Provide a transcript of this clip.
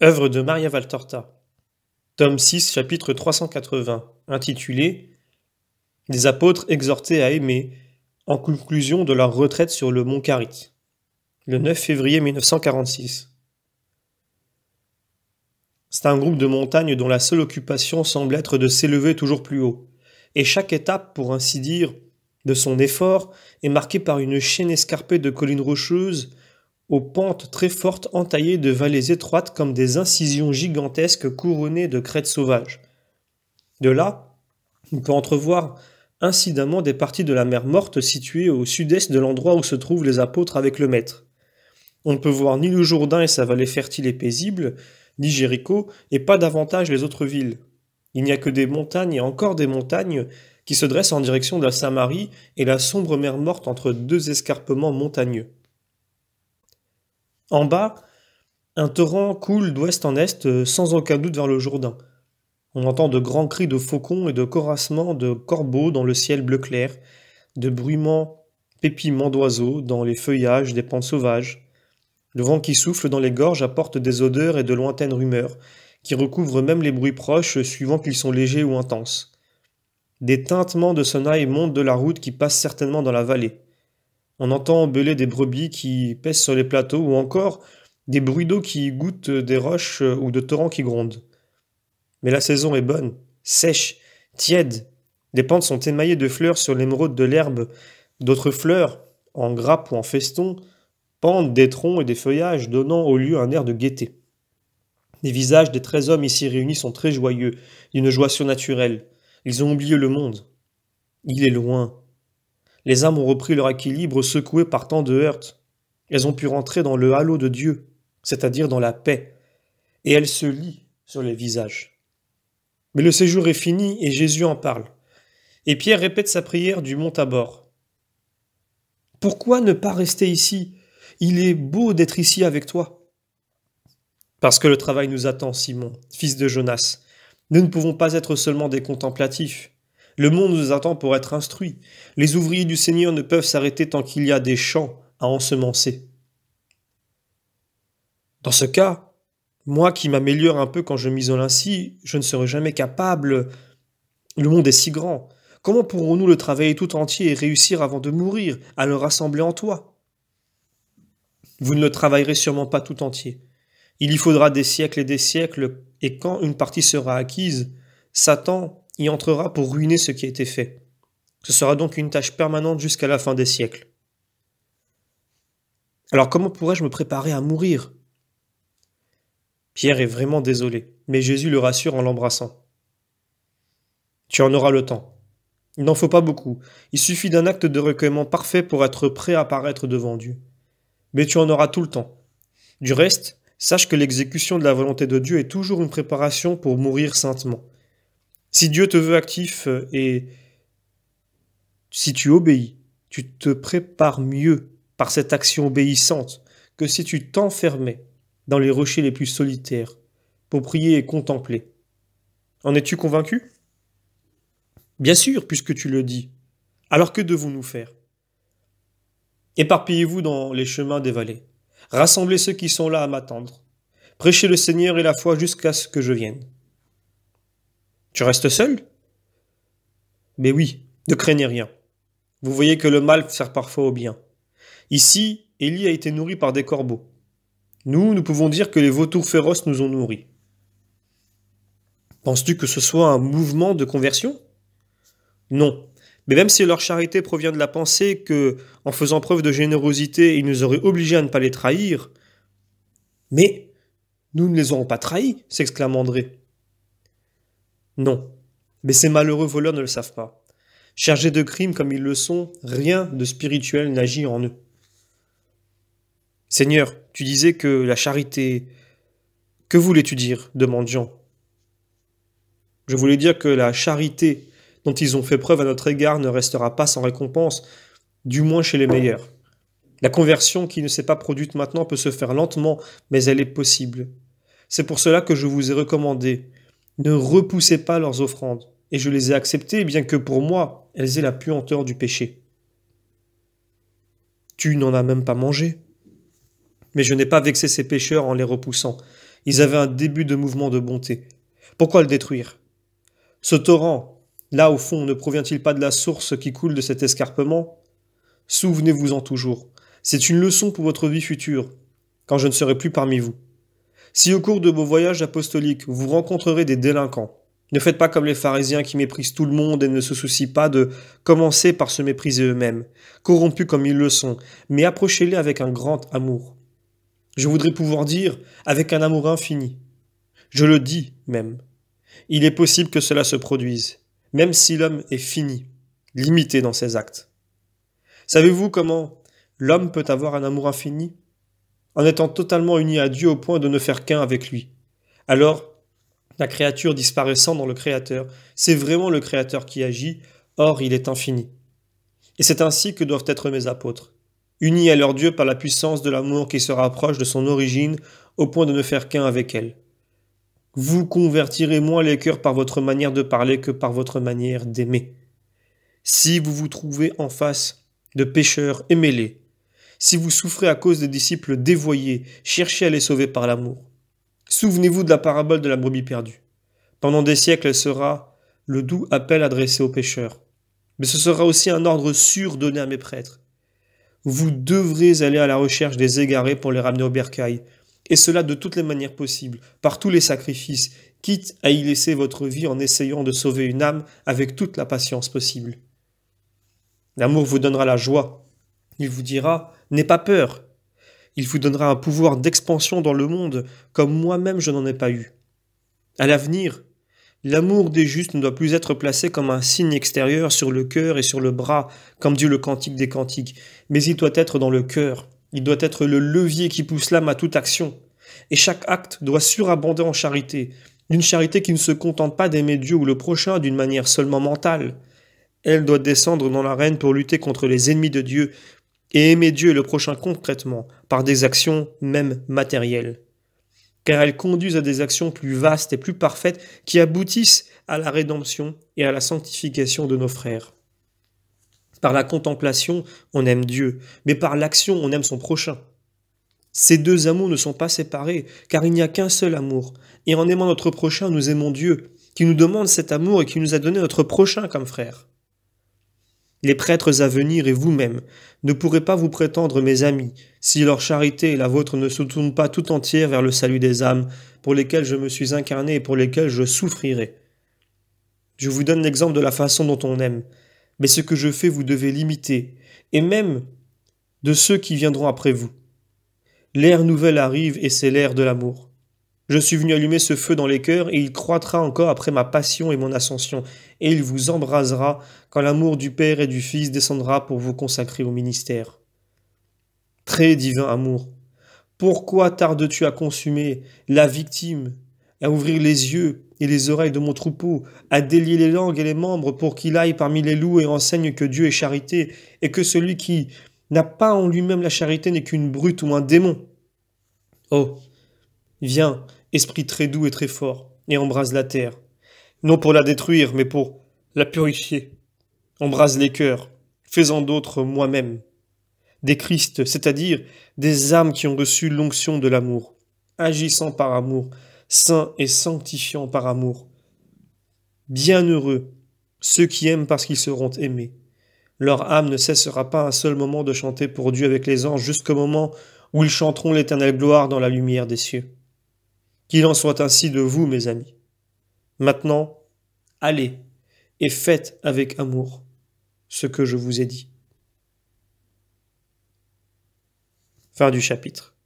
Œuvre de Maria Valtorta. Tome 6, chapitre 380, intitulé Les apôtres exhortés à aimer en conclusion de leur retraite sur le mont Carit », Le 9 février 1946. C'est un groupe de montagnes dont la seule occupation semble être de s'élever toujours plus haut, et chaque étape, pour ainsi dire, de son effort est marquée par une chaîne escarpée de collines rocheuses aux pentes très fortes entaillées de vallées étroites comme des incisions gigantesques couronnées de crêtes sauvages. De là, on peut entrevoir incidemment des parties de la mer morte situées au sud-est de l'endroit où se trouvent les apôtres avec le Maître. On ne peut voir ni le Jourdain et sa vallée fertile et paisible, ni Jéricho, et pas davantage les autres villes. Il n'y a que des montagnes et encore des montagnes qui se dressent en direction de la Samarie et la sombre mer morte entre deux escarpements montagneux. En bas, un torrent coule d'ouest en est euh, sans aucun doute vers le Jourdain. On entend de grands cris de faucons et de corassements de corbeaux dans le ciel bleu clair, de bruyants pépiments d'oiseaux dans les feuillages des pentes sauvages. Le vent qui souffle dans les gorges apporte des odeurs et de lointaines rumeurs, qui recouvrent même les bruits proches suivant qu'ils sont légers ou intenses. Des tintements de sonnailles montent de la route qui passe certainement dans la vallée. On entend bêler des brebis qui pèsent sur les plateaux ou encore des bruits d'eau qui goûtent des roches euh, ou de torrents qui grondent. Mais la saison est bonne, sèche, tiède. Des pentes sont émaillées de fleurs sur l'émeraude de l'herbe. D'autres fleurs, en grappes ou en festons, pendent des troncs et des feuillages, donnant au lieu un air de gaieté. Les visages des treize hommes ici réunis sont très joyeux, d'une joie surnaturelle. Ils ont oublié le monde. Il est loin, les âmes ont repris leur équilibre secouées par tant de heurtes. Elles ont pu rentrer dans le halo de Dieu, c'est-à-dire dans la paix, et elles se lient sur les visages. Mais le séjour est fini et Jésus en parle. Et Pierre répète sa prière du mont bord. « Pourquoi ne pas rester ici Il est beau d'être ici avec toi. Parce que le travail nous attend, Simon, fils de Jonas. Nous ne pouvons pas être seulement des contemplatifs. Le monde nous attend pour être instruit. Les ouvriers du Seigneur ne peuvent s'arrêter tant qu'il y a des champs à ensemencer. Dans ce cas, moi qui m'améliore un peu quand je m'isole ainsi, je ne serai jamais capable. Le monde est si grand. Comment pourrons-nous le travailler tout entier et réussir avant de mourir à le rassembler en toi Vous ne le travaillerez sûrement pas tout entier. Il y faudra des siècles et des siècles, et quand une partie sera acquise, Satan y entrera pour ruiner ce qui a été fait. Ce sera donc une tâche permanente jusqu'à la fin des siècles. Alors comment pourrais-je me préparer à mourir Pierre est vraiment désolé, mais Jésus le rassure en l'embrassant. Tu en auras le temps. Il n'en faut pas beaucoup. Il suffit d'un acte de recueillement parfait pour être prêt à paraître devant Dieu. Mais tu en auras tout le temps. Du reste, sache que l'exécution de la volonté de Dieu est toujours une préparation pour mourir saintement. Si Dieu te veut actif euh, et si tu obéis, tu te prépares mieux par cette action obéissante que si tu t'enfermais dans les rochers les plus solitaires pour prier et contempler. En es-tu convaincu Bien sûr, puisque tu le dis. Alors que devons-nous faire Éparpillez-vous dans les chemins des vallées. Rassemblez ceux qui sont là à m'attendre. Prêchez le Seigneur et la foi jusqu'à ce que je vienne. Tu restes seul Mais oui, ne craignez rien. Vous voyez que le mal sert parfois au bien. Ici, Élie a été nourri par des corbeaux. Nous, nous pouvons dire que les vautours féroces nous ont nourris. Penses-tu que ce soit un mouvement de conversion Non. Mais même si leur charité provient de la pensée que, en faisant preuve de générosité, ils nous auraient obligés à ne pas les trahir. Mais nous ne les aurons pas trahis, s'exclame André. Non. Mais ces malheureux voleurs ne le savent pas. Chargés de crimes comme ils le sont, rien de spirituel n'agit en eux. Seigneur, tu disais que la charité. Que voulais-tu dire demande Jean. Je voulais dire que la charité dont ils ont fait preuve à notre égard ne restera pas sans récompense, du moins chez les meilleurs. La conversion qui ne s'est pas produite maintenant peut se faire lentement, mais elle est possible. C'est pour cela que je vous ai recommandé, ne repoussez pas leurs offrandes, et je les ai acceptées, bien que pour moi, elles aient la puanteur du péché. Tu n'en as même pas mangé. Mais je n'ai pas vexé ces pécheurs en les repoussant. Ils avaient un début de mouvement de bonté. Pourquoi le détruire Ce torrent, là au fond, ne provient-il pas de la source qui coule de cet escarpement Souvenez-vous-en toujours. C'est une leçon pour votre vie future, quand je ne serai plus parmi vous. Si au cours de vos voyages apostoliques, vous rencontrerez des délinquants, ne faites pas comme les pharisiens qui méprisent tout le monde et ne se soucient pas de commencer par se mépriser eux-mêmes, corrompus comme ils le sont, mais approchez-les avec un grand amour. Je voudrais pouvoir dire avec un amour infini. Je le dis même. Il est possible que cela se produise, même si l'homme est fini, limité dans ses actes. Savez-vous comment l'homme peut avoir un amour infini en étant totalement unis à Dieu au point de ne faire qu'un avec lui. Alors, la créature disparaissant dans le Créateur, c'est vraiment le Créateur qui agit, or il est infini. Et c'est ainsi que doivent être mes apôtres, unis à leur Dieu par la puissance de l'amour qui se rapproche de son origine au point de ne faire qu'un avec elle. Vous convertirez moins les cœurs par votre manière de parler que par votre manière d'aimer. Si vous vous trouvez en face de pécheurs, et mêlés, si vous souffrez à cause des disciples dévoyés, cherchez à les sauver par l'amour. Souvenez-vous de la parabole de la brebis perdue. Pendant des siècles, elle sera le doux appel adressé aux pécheurs. Mais ce sera aussi un ordre sûr donné à mes prêtres. Vous devrez aller à la recherche des égarés pour les ramener au bercail, et cela de toutes les manières possibles, par tous les sacrifices, quitte à y laisser votre vie en essayant de sauver une âme avec toute la patience possible. L'amour vous donnera la joie. Il vous dira N'aie pas peur. Il vous donnera un pouvoir d'expansion dans le monde, comme moi-même je n'en ai pas eu. À l'avenir, l'amour des justes ne doit plus être placé comme un signe extérieur sur le cœur et sur le bras, comme dit le cantique des cantiques, mais il doit être dans le cœur. Il doit être le levier qui pousse l'âme à toute action. Et chaque acte doit surabonder en charité, d'une charité qui ne se contente pas d'aimer Dieu ou le prochain d'une manière seulement mentale. Elle doit descendre dans l'arène pour lutter contre les ennemis de Dieu, et aimer Dieu et le prochain concrètement, par des actions même matérielles. Car elles conduisent à des actions plus vastes et plus parfaites qui aboutissent à la rédemption et à la sanctification de nos frères. Par la contemplation, on aime Dieu, mais par l'action, on aime son prochain. Ces deux amours ne sont pas séparés, car il n'y a qu'un seul amour. Et en aimant notre prochain, nous aimons Dieu, qui nous demande cet amour et qui nous a donné notre prochain comme frère. Les prêtres à venir et vous-même ne pourrez pas vous prétendre mes amis, si leur charité et la vôtre ne se tournent pas tout entière vers le salut des âmes, pour lesquelles je me suis incarné et pour lesquelles je souffrirai. Je vous donne l'exemple de la façon dont on aime, mais ce que je fais vous devez l'imiter, et même de ceux qui viendront après vous. L'ère nouvelle arrive et c'est l'ère de l'amour. Je suis venu allumer ce feu dans les cœurs, et il croîtra encore après ma passion et mon ascension, et il vous embrasera quand l'amour du Père et du Fils descendra pour vous consacrer au ministère. Très divin amour, pourquoi tardes-tu à consumer la victime, à ouvrir les yeux et les oreilles de mon troupeau, à délier les langues et les membres pour qu'il aille parmi les loups et enseigne que Dieu est charité, et que celui qui n'a pas en lui-même la charité n'est qu'une brute ou un démon Oh Viens, esprit très doux et très fort, et embrase la terre. Non pour la détruire, mais pour la purifier. Embrase les cœurs, faisant d'autres moi-même. Des Christes, c'est-à-dire des âmes qui ont reçu l'onction de l'amour, agissant par amour, saints et sanctifiant par amour. Bienheureux ceux qui aiment parce qu'ils seront aimés. Leur âme ne cessera pas un seul moment de chanter pour Dieu avec les anges jusqu'au moment où ils chanteront l'éternelle gloire dans la lumière des cieux. Qu'il en soit ainsi de vous, mes amis. Maintenant, allez et faites avec amour ce que je vous ai dit. Fin du chapitre.